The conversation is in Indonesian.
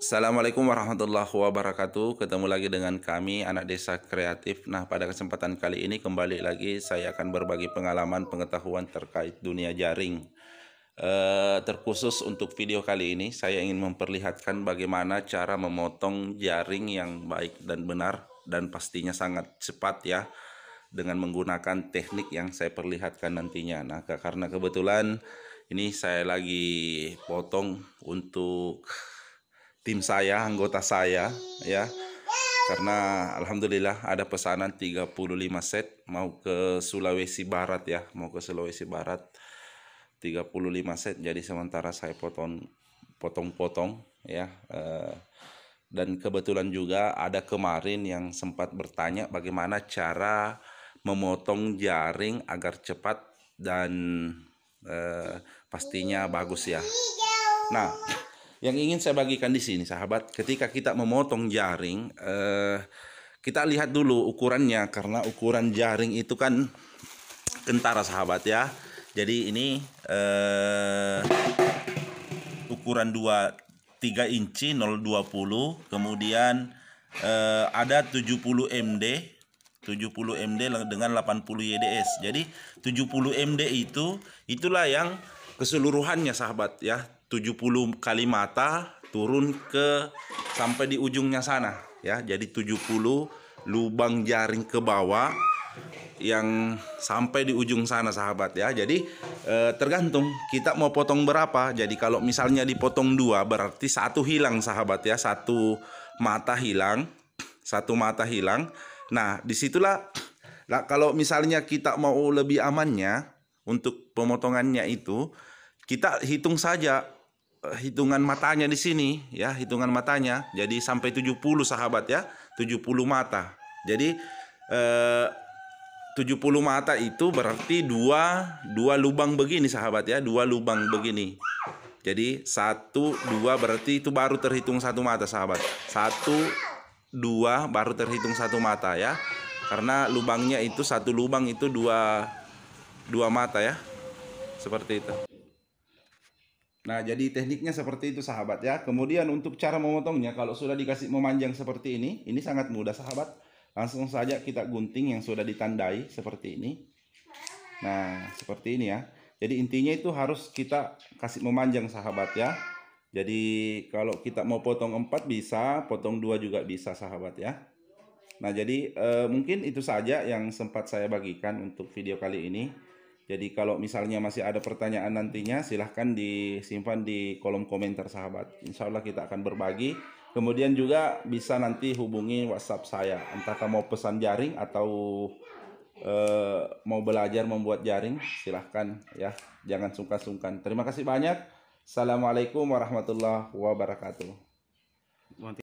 Assalamualaikum warahmatullahi wabarakatuh. Ketemu lagi dengan kami anak desa kreatif. Nah, pada kesempatan kali ini kembali lagi saya akan berbagi pengalaman pengetahuan terkait dunia jaring. E, terkhusus untuk video kali ini saya ingin memperlihatkan bagaimana cara memotong jaring yang baik dan benar dan pastinya sangat cepat ya dengan menggunakan teknik yang saya perlihatkan nantinya. Nah, karena kebetulan ini saya lagi potong untuk tim saya, anggota saya ya. Karena alhamdulillah ada pesanan 35 set mau ke Sulawesi Barat ya, mau ke Sulawesi Barat. 35 set jadi sementara saya potong potong-potong ya. Eh, dan kebetulan juga ada kemarin yang sempat bertanya bagaimana cara memotong jaring agar cepat dan eh, pastinya bagus ya. Nah, yang ingin saya bagikan di sini sahabat, ketika kita memotong jaring, eh, kita lihat dulu ukurannya karena ukuran jaring itu kan kentara sahabat ya. Jadi ini eh, ukuran 2 3 inci 020, kemudian eh, ada 70 MD 70 MD dengan 80 YDS. Jadi 70 MD itu itulah yang keseluruhannya sahabat ya 70 kali mata turun ke sampai di ujungnya sana ya. Jadi 70 lubang jaring ke bawah yang sampai di ujung sana sahabat ya. Jadi e, tergantung kita mau potong berapa. Jadi kalau misalnya dipotong dua berarti satu hilang sahabat ya, satu mata hilang, satu mata hilang. Nah disitulah lah kalau misalnya kita mau lebih amannya untuk pemotongannya itu kita hitung saja Eh, hitungan matanya di sini ya, hitungan matanya. Jadi sampai 70 sahabat ya, 70 mata. Jadi eh, 70 mata itu berarti dua dua lubang begini sahabat ya, dua lubang begini. Jadi satu dua berarti itu baru terhitung satu mata sahabat. Satu dua baru terhitung satu mata ya. Karena lubangnya itu satu lubang itu dua dua mata ya. Seperti itu. Nah, jadi tekniknya seperti itu sahabat ya. Kemudian untuk cara memotongnya kalau sudah dikasih memanjang seperti ini, ini sangat mudah sahabat. Langsung saja kita gunting yang sudah ditandai seperti ini. Nah, seperti ini ya. Jadi intinya itu harus kita kasih memanjang sahabat ya. Jadi kalau kita mau potong 4 bisa, potong 2 juga bisa sahabat ya. Nah, jadi eh, mungkin itu saja yang sempat saya bagikan untuk video kali ini. Jadi kalau misalnya masih ada pertanyaan nantinya silahkan disimpan di kolom komentar sahabat. Insya Allah kita akan berbagi. Kemudian juga bisa nanti hubungi WhatsApp saya. Entah kamu mau pesan jaring atau e, mau belajar membuat jaring silahkan ya. Jangan sungkan-sungkan. Terima kasih banyak. Assalamualaikum warahmatullahi wabarakatuh.